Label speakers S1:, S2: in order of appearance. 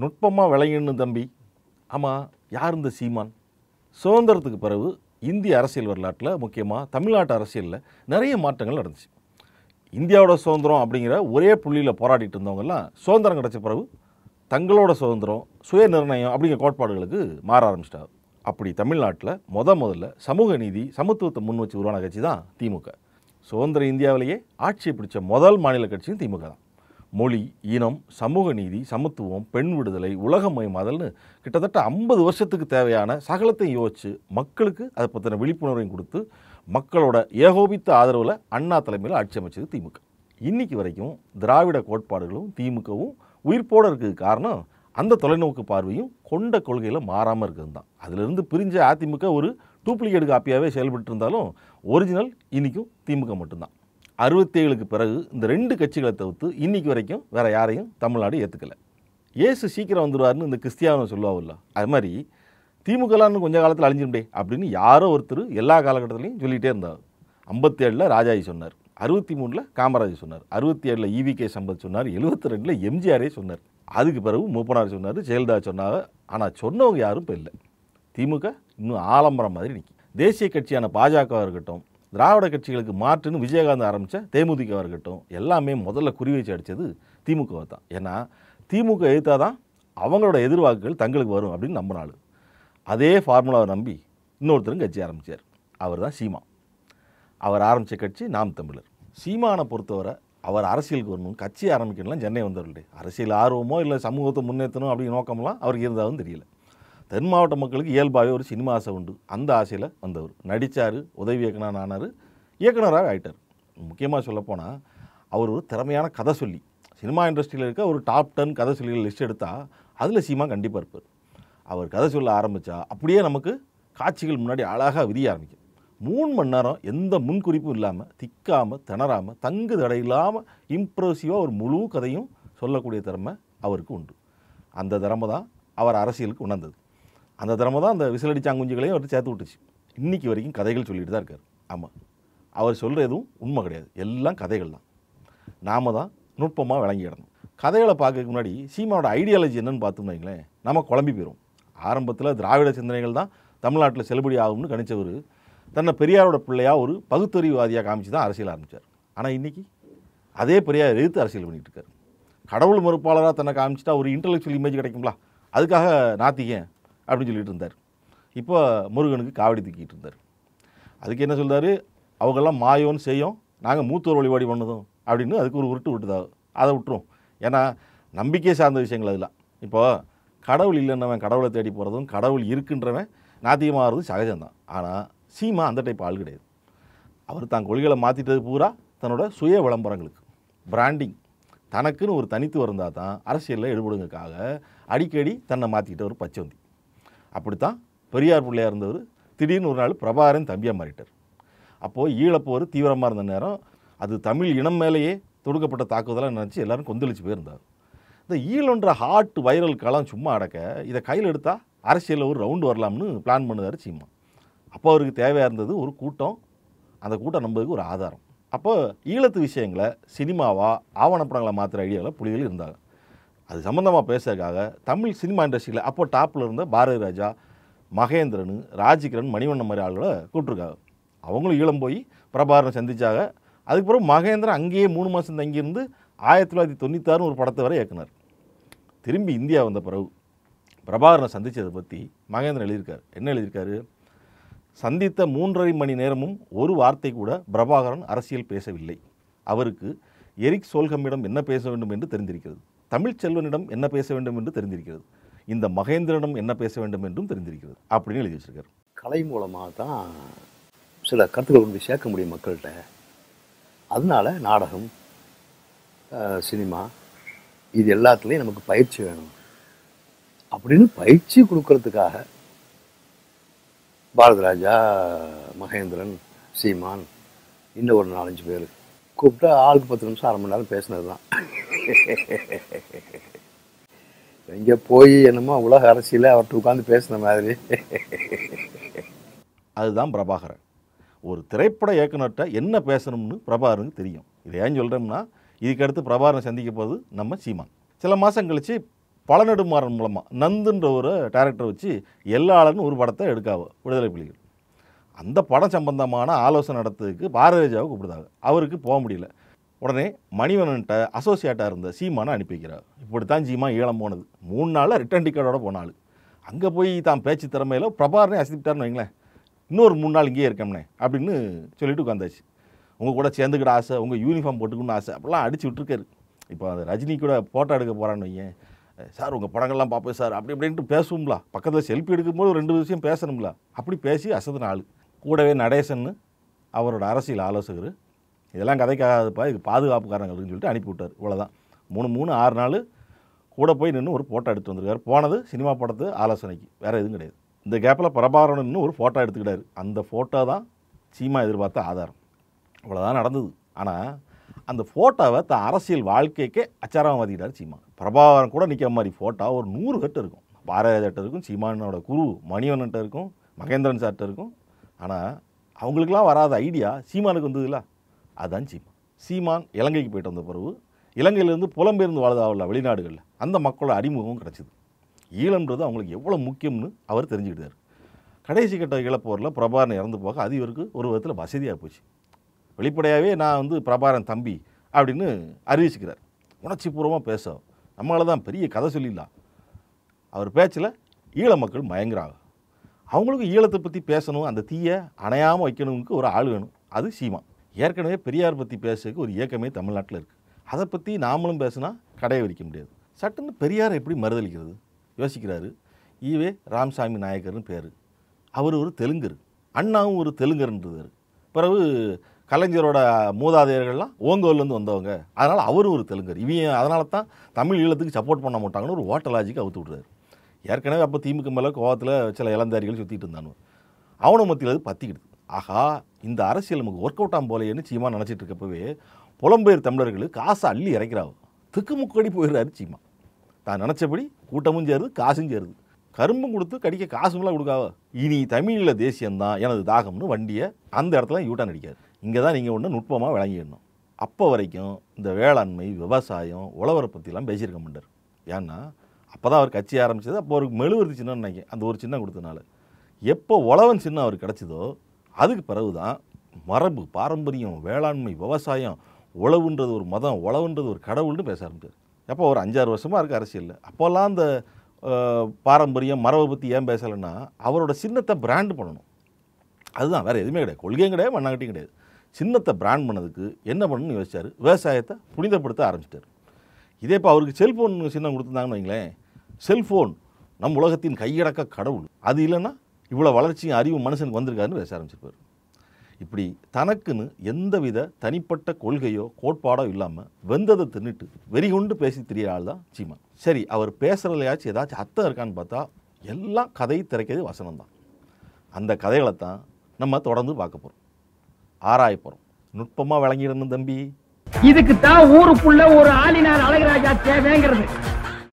S1: நுட்பமாக விளையணும் தம்பி ஆமாம் யார் இந்த சீமான் சுதந்திரத்துக்கு பிறகு இந்திய அரசியல் வரலாற்றில் முக்கியமாக தமிழ்நாட்டு அரசியலில் நிறைய மாற்றங்கள் நடந்துச்சு இந்தியாவோட சுதந்திரம் அப்படிங்கிற ஒரே புள்ளியில் போராடிட்டு இருந்தவங்கெல்லாம் சுதந்திரம் கிடச்ச பிறகு தங்களோட சுதந்திரம் சுய நிர்ணயம் அப்படிங்கிற கோட்பாடுகளுக்கு மாற ஆரம்பிச்சிட்டாரு அப்படி தமிழ்நாட்டில் முத முதல்ல சமூக நீதி சமத்துவத்தை முன் வச்சு உருவான கட்சி தான் திமுக சுதந்திர இந்தியாவிலேயே ஆட்சியை பிடிச்ச முதல் மாநில கட்சியும் திமுக தான் மொழி இனம் சமூக நீதி சமத்துவம் பெண் விடுதலை உலகமயமாதல்னு கிட்டத்தட்ட ஐம்பது வருஷத்துக்கு தேவையான சகலத்தையும் யோசித்து மக்களுக்கு அதை பற்றின விழிப்புணர்வையும் கொடுத்து மக்களோட ஏகோபித்த ஆதரவில் அண்ணா தலைமையில் ஆட்சி அமைச்சது திமுக இன்றைக்கி வரைக்கும் திராவிட கோட்பாடுகளும் திமுகவும் உயிர்ப்போடு இருக்கிறதுக்கு காரணம் அந்த தொலைநோக்கு பார்வையும் கொண்ட கொள்கையில் மாறாமல் இருக்கிறது தான் அதிலிருந்து பிரிஞ்ச அதிமுக ஒரு டூப்ளிகேட் காப்பியாகவே செயல்பட்டு இருந்தாலும் ஒரிஜினல் இன்றைக்கும் திமுக மட்டும்தான் அறுபத்தேழுக்கு பிறகு இந்த ரெண்டு கட்சிகளை தவிர்த்து இன்றைக்கி வரைக்கும் வேறு யாரையும் தமிழ்நாடு ஏற்றுக்கலை ஏசு சீக்கிரம் வந்துடுவார்னு இந்த கிறிஸ்தியானோ சொல்லுவாவில்ல அது மாதிரி திமுகலான்னு கொஞ்சம் காலத்தில் அழிஞ்சிருந்தே அப்படின்னு யாரோ ஒருத்தர் எல்லா காலகட்டத்திலையும் சொல்லிகிட்டே இருந்தார் ஐம்பத்தேழில் ராஜாஜி சொன்னார் அறுபத்தி மூணில் காமராஜ் சொன்னார் அறுபத்தி ஏழில் கே சம்பத் சொன்னார் எழுபத்தி ரெண்டில் எம்ஜிஆரே சொன்னார் அதுக்கு பிறகு மூப்பனார் சொன்னார் ஜெயலலிதா சொன்னார் ஆனால் சொன்னவங்க யாரும் இப்போ இல்லை திமுக இன்னும் ஆலம்பரம் மாதிரி நிற்கும் தேசிய கட்சியான பாஜகவாக இருக்கட்டும் திராவிட கட்சிகளுக்கு மாற்றுன்னு விஜயகாந்த் ஆரம்பித்த தேமுதிகவாக இருக்கட்டும் எல்லாமே முதல்ல குறி அடித்தது திமுகவை தான் ஏன்னா திமுக எதிர்த்தா தான் அவங்களோட எதிர்வாக்குகள் தங்களுக்கு வரும் அப்படின்னு நாள் அதே ஃபார்முலாவை நம்பி இன்னொருத்தரும் கட்சி ஆரம்பித்தார் அவர் தான் சீமா அவர் ஆரம்பித்த கட்சி நாம் தமிழர் சீமானை பொறுத்தவரை அவர் அரசியலுக்கு வரணும் கட்சி ஆரம்பிக்கணும்லாம் சென்னை வந்தவர்களே அரசியல் ஆர்வமோ இல்லை சமூகத்தை முன்னேற்றணும் அப்படின்னு நோக்கம்லாம் அவருக்கு இருந்தாலும் தெரியல தென் மாவட்ட மக்களுக்கு இயல்பாகவே ஒரு சினிமா ஆசை உண்டு அந்த ஆசையில் வந்தவர் நடித்தார் உதவி இயக்குனர் ஆனார் இயக்குனராக ஆகிட்டார் முக்கியமாக சொல்லப்போனால் அவர் ஒரு திறமையான கதை சொல்லி சினிமா இண்டஸ்ட்ரியில் இருக்க ஒரு டாப் டென் கதை சொல்லிகள் லிஸ்ட் எடுத்தால் அதில் சீமா கண்டிப்பாக இருப்பார் அவர் கதை சொல்ல ஆரம்பித்தா அப்படியே நமக்கு காட்சிகள் முன்னாடி அழகாக விரிய ஆரம்பிக்கும் மூணு மணி நேரம் எந்த முன்குறிப்பும் இல்லாமல் திக்காமல் திணறாமல் தங்கு தடை இல்லாமல் இம்ப்ரெசிவாக ஒரு முழு கதையும் சொல்லக்கூடிய திறமை அவருக்கு உண்டு அந்த திறமை தான் அவர் அரசியலுக்கு உணர்ந்தது அந்த திறமை தான் அந்த விசிலடிச்சாங்குஞ்சிகளையும் அவர்கிட்ட சேர்த்து விட்டுச்சு இன்றைக்கி வரைக்கும் கதைகள் சொல்லிட்டு தான் இருக்கார் ஆமாம் அவர் சொல்கிற எதுவும் உண்மை கிடையாது எல்லாம் கதைகள் தான் நாம் தான் நுட்பமாக விளங்கி இடணும் கதைகளை பார்க்கறதுக்கு முன்னாடி சீமாவோட ஐடியாலஜி என்னென்னு பார்த்தோம்னு வைங்களேன் நம்ம குழம்பி போயிடும் ஆரம்பத்தில் திராவிட சிந்தனைகள் தான் தமிழ்நாட்டில் செல்லுபடி ஆகும்னு கணிச்சவர் தன்னை பெரியாரோட பிள்ளையாக ஒரு பகுத்தறிவுவாதியாக காமிச்சு தான் அரசியல் ஆரம்பித்தார் ஆனால் இன்றைக்கி அதே பெரியார் எதிர்த்து அரசியல் பண்ணிகிட்டு இருக்கார் கடவுள் மறுப்பாளராக தன்னை காமிச்சிட்டா ஒரு இன்டலெக்சுவல் இமேஜ் கிடைக்கும்ல அதுக்காக நாத்திகேன் அப்படின்னு சொல்லிட்டு இருந்தார் இப்போ முருகனுக்கு காவடி தூக்கிட்டு இருந்தார் அதுக்கு என்ன சொல்கிறாரு அவங்கெல்லாம் மாயோன்னு செய்யும் நாங்கள் மூத்தோர் வழிபாடு பண்ணதும் அப்படின்னு அதுக்கு ஒரு உருட்டு விட்டுதா அதை விட்டுரும் ஏன்னா நம்பிக்கை சார்ந்த விஷயங்கள் அதெல்லாம் இப்போது கடவுள் இல்லைன்னவன் கடவுளை தேடி போகிறதும் கடவுள் இருக்குன்றவன் நாத்திகமாகிறது சகஜம்தான் ஆனால் சீமா அந்த டைப் ஆள் கிடையாது அவர் தான் கொள்கைகளை மாற்றிட்டது பூரா தன்னோட சுய விளம்பரங்களுக்கு பிராண்டிங் தனக்குன்னு ஒரு தனித்து இருந்தால் தான் அரசியலில் ஈடுபடுங்கக்காக அடிக்கடி தன்னை மாற்றிக்கிட்ட ஒரு வந்தி அப்படித்தான் பெரியார் பிள்ளையாக இருந்தவர் திடீர்னு ஒரு நாள் பிரபாகரன் தம்பியாக மாறிட்டார் அப்போது ஈழப்போர் தீவிரமாக இருந்த நேரம் அது தமிழ் இனம் மேலேயே தொடுக்கப்பட்ட தாக்குதலாக நினச்சி எல்லோரும் கொந்தளிச்சு போயிருந்தார் இந்த ஈழன்ற ஹாட் வைரல் சும்மா அடக்க இதை கையில் எடுத்தால் அரசியலில் ஒரு ரவுண்டு வரலாம்னு பிளான் பண்ணுதார் சீமா அப்போ அவருக்கு தேவையாக இருந்தது ஒரு கூட்டம் அந்த கூட்டம் நம்பதுக்கு ஒரு ஆதாரம் அப்போ ஈழத்து விஷயங்களை சினிமாவாக ஆவணப்படங்களை மாற்றுற ஐடியாவில் புலிகள் இருந்தாங்க அது சம்மந்தமாக பேசுறதுக்காக தமிழ் சினிமா இண்டஸ்ட்ரியில் அப்போ டாப்பில் இருந்த பாரதி ராஜா மகேந்திரன் ராஜிகரன் மணிவண்ணன் மாதிரி ஆளுகளை கூப்பிட்ருக்காங்க அவங்களும் ஈழம் போய் பிரபாகரன் சந்தித்தாங்க அதுக்கப்புறம் மகேந்திரன் அங்கேயே மூணு மாதம் தங்கியிருந்து ஆயிரத்தி தொள்ளாயிரத்தி தொண்ணூத்தாறு ஒரு படத்தை வரை இயக்குனார் திரும்பி இந்தியா வந்த பிறகு பிரபாகரனை சந்தித்ததை பற்றி மகேந்திரன் எழுதியிருக்கார் என்ன எழுதியிருக்காரு சந்தித்த மூன்றரை மணி நேரமும் ஒரு வார்த்தை கூட பிரபாகரன் அரசியல் பேசவில்லை அவருக்கு எரிக் சோல்கம்மிடம் என்ன பேச வேண்டும் என்று தெரிந்திருக்கிறது தமிழ்ச்செல்வனிடம் என்ன பேச வேண்டும் என்று தெரிந்திருக்கிறது இந்த மகேந்திரனிடம் என்ன பேச வேண்டும் என்றும் தெரிந்திருக்கிறது அப்படின்னு எழுதி வச்சிருக்காரு கலை மூலமாக தான் சில கருத்துக்கள் கொண்டு சேர்க்க முடியும் மக்கள்கிட்ட அதனால நாடகம் சினிமா இது எல்லாத்துலேயும் நமக்கு பயிற்சி வேணும் அப்படின்னு பயிற்சி கொடுக்கறதுக்காக பாரதராஜா மகேந்திரன் சீமான் இன்னும் ஒரு நாலஞ்சு பேர் கூப்பிட்டா ஆளுக்கு பத்து நிமிஷம் அரை மணி நேரம் பேசினது தான் எங்கே போய் என்னமோ உலக அரசியல அவர்கிட்ட உட்காந்து பேசின மாதிரி அதுதான் பிரபாகரன் ஒரு திரைப்பட இயக்குநர்கிட்ட என்ன பேசணும்னு பிரபாகரனுக்கு தெரியும் இதை ஏன் சொல்கிறோம்னா இதுக்கடுத்து பிரபாகரன் சந்திக்க போது நம்ம சீமான் சில மாதம் கழித்து நெடுமாறன் மூலமாக நந்துன்ற ஒரு டேரக்டர் வச்சு எல்லாளன்னு ஒரு படத்தை எடுக்காவோ விடுதலை புலிகள் அந்த படம் சம்பந்தமான ஆலோசனை நடத்துறதுக்கு பாரதிராஜாவை கூப்பிடுதாங்க அவருக்கு போக முடியல உடனே மணிவனன்ட்ட அசோசியேட்டாக இருந்த சீமானை அனுப்பி வைக்கிறார் இப்படி தான் சீமா ஈழம் போனது மூணு நாளில் ரிட்டர்ன் டிக்கெட்டோட போனாள் அங்கே போய் தான் பேச்சு திறமையில் பிரபாரனே அசதிப்பிட்டார்னு வைங்களேன் இன்னொரு மூணு நாள் இங்கேயே இருக்கம்னே அப்படின்னு சொல்லிட்டு உட்காந்தாச்சு உங்கள் கூட சேர்ந்துக்கிட ஆசை உங்கள் யூனிஃபார்ம் போட்டுக்கணும்னு ஆசை அப்படிலாம் அடிச்சு விட்டுருக்காரு இப்போ அந்த ரஜினி கூட ஃபோட்டோ எடுக்க போகிறான்னு வைங்க சார் உங்கள் படங்கள்லாம் பார்ப்பேன் சார் அப்படி அப்படின்ட்டு பேசுவோம்ல பக்கத்தில் செல்ஃபி எடுக்கும்போது ரெண்டு விஷயம் பேசணும்ல அப்படி பேசி அசதின நாள் கூடவே நடேசன்னு அவரோட அரசியல் ஆலோசகர் இதெல்லாம் கதைக்காதுப்பா இது அப்படின்னு சொல்லிட்டு அனுப்பிவிட்டார் இவ்வளோதான் மூணு மூணு ஆறு நாள் கூட போய் நின்று ஒரு ஃபோட்டோ எடுத்து வந்திருக்காரு போனது சினிமா படத்து ஆலோசனைக்கு வேறு எதுவும் கிடையாது இந்த கேப்பில் பரபாரணுன்னு ஒரு ஃபோட்டோ எடுத்துக்கிட்டாரு அந்த ஃபோட்டோ தான் சீமா எதிர்பார்த்த ஆதாரம் இவ்வளோதான் நடந்தது ஆனால் அந்த ஃபோட்டோவை த அரசியல் வாழ்க்கைக்கே அச்சாரம் மாற்றிக்கிட்டார் சீமா பிரபாகரன் கூட நிற்கிற மாதிரி ஃபோட்டோ ஒரு நூறு கட்ட இருக்கும் பாரதியார்ட்ட இருக்கும் சீமானோட குரு மணிவன்கிட்ட இருக்கும் மகேந்திரன் சார்கிட்ட இருக்கும் ஆனால் அவங்களுக்கெல்லாம் வராத ஐடியா சீமானுக்கு வந்ததுல அதுதான் சீமான் சீமான் இலங்கைக்கு போயிட்டு வந்த பிறகு இலங்கையிலேருந்து புலம்பெயர்ந்து வாழ்தாவில் வெளிநாடுகளில் அந்த மக்களோட அறிமுகமும் கிடச்சிது ஈழம்ன்றது அவங்களுக்கு எவ்வளோ முக்கியம்னு அவர் தெரிஞ்சுக்கிட்டார் கடைசி கட்ட இழப்போரில் பிரபாரன் இறந்து போக அது இவருக்கு ஒரு விதத்தில் வசதியாக போச்சு வெளிப்படையாகவே நான் வந்து பிரபாரன் தம்பி அப்படின்னு அறிவிச்சுக்கிறார் உணர்ச்சிபூர்வமாக பேச நம்மளால் தான் பெரிய கதை சொல்லிடலாம் அவர் பேச்சில் ஈழ மக்கள் மயங்குறாங்க அவங்களுக்கு ஈழத்தை பற்றி பேசணும் அந்த தீயை அணையாமல் வைக்கணும்க்கு ஒரு ஆள் வேணும் அது சீமா ஏற்கனவே பெரியார் பற்றி பேசுறதுக்கு ஒரு இயக்கமே தமிழ்நாட்டில் இருக்குது அதை பற்றி நாமளும் பேசுனா கடையை விடிக்க முடியாது சட்டுன்னு பெரியாரை எப்படி மறுதளிக்கிறது யோசிக்கிறாரு ஈவே ராமசாமி நாயக்கர்னு பேர் அவர் ஒரு தெலுங்கர் அண்ணாவும் ஒரு தெலுங்கர்ன்றார் பிறகு கலைஞரோட மூதாதையர்கள்லாம் ஓங்கோல்லேருந்து வந்தவங்க அதனால் அவரும் ஒரு தெலுங்கர் இவன் அதனால தான் தமிழ் ஈழத்துக்கு சப்போர்ட் பண்ண மாட்டாங்கன்னு ஒரு ஓட்டலாஜிக்கு அவுத்து விட்றாரு ஏற்கனவே அப்போ திமுக மேலே கோவத்தில் சில இளந்தாரிகள் சுற்றிட்டு இருந்தானு அவனை மத்தியில் அது பற்றிக்கிடுது ஆகா இந்த அரசியல் நமக்கு ஒர்க் அவுட் ஆகும் போலேன்னு சீமா நினச்சிட்டு இருக்கப்பவே புலம்பெயர் தமிழர்களுக்கு காசை அள்ளி இறக்கிறாவு திக்குமுக்கடி போயிடுறாரு சீமா தான் நினச்சபடி கூட்டமும் சேருது காசும் சேருது கரும்பும் கொடுத்து கடிக்க காசுமெல்லாம் கொடுக்காவ இனி தமிழில் தேசியம்தான் எனது தாகம்னு வண்டியை அந்த இடத்துல யூட்டான் நடிக்காது இங்கே தான் நீங்கள் ஒன்று நுட்பமாக விளங்கிடணும் அப்போ வரைக்கும் இந்த வேளாண்மை விவசாயம் உழவரை பற்றிலாம் பேசியிருக்க மாட்டார் ஏன்னா அப்போ தான் அவர் கட்சி ஆரம்பித்தது அப்போ ஒரு மெழுவர்த்தி சின்னம் நினைக்கிறேன் அந்த ஒரு சின்னம் கொடுத்தனால எப்போ உழவன் சின்னம் அவர் கிடச்சிதோ அதுக்கு பிறகு தான் மரபு பாரம்பரியம் வேளாண்மை விவசாயம் உழவுன்றது ஒரு மதம் உழவுன்றது ஒரு கடவுள்னு பேச ஆரம்பிச்சார் எப்போ ஒரு அஞ்சாறு வருஷமாக இருக்குது அரசியலில் அப்போல்லாம் அந்த பாரம்பரியம் மரபை பற்றி ஏன் பேசலைன்னா அவரோட சின்னத்தை பிராண்ட் பண்ணணும் அதுதான் வேறு எதுவுமே கிடையாது கொள்கையும் கிடையாது மண்ணாங்கட்டியும் கிடையாது சின்னத்தை பிராண்ட் பண்ணதுக்கு என்ன பண்ணணும்னு யோசிச்சார் விவசாயத்தை புனிதப்படுத்த ஆரம்பிச்சிட்டார் இதே இப்போ அவருக்கு செல்ஃபோன் சின்னம் கொடுத்துருந்தாங்கன்னு வைங்களேன் செல்ஃபோன் நம் உலகத்தின் கையடக்க கடவுள் அது இல்லைன்னா இவ்வளோ வளர்ச்சியும் அறிவு மனுஷனுக்கு வந்திருக்காருன்னு பேச ஆரம்பிச்சிருப்பார் இப்படி தனக்குன்னு எந்த வித தனிப்பட்ட கொள்கையோ கோட்பாடோ இல்லாமல் வெந்ததை தின்னுட்டு வெறி கொண்டு பேசி தெரிய ஆள் தான் சீமா சரி அவர் பேசுகிறதுலையாச்சும் ஏதாச்சும் அர்த்தம் இருக்கான்னு பார்த்தா எல்லாம் கதை திரைக்கிறது வசனம் தான் அந்த கதைகளை தான் நம்ம தொடர்ந்து பார்க்க போகிறோம் ஆராய போகிறோம் நுட்பமாக விளங்கிடணும் தம்பி இதுக்கு தான் ஊருக்குள்ள ஒரு ஆளினார் அழகராஜா தேவைங்கிறது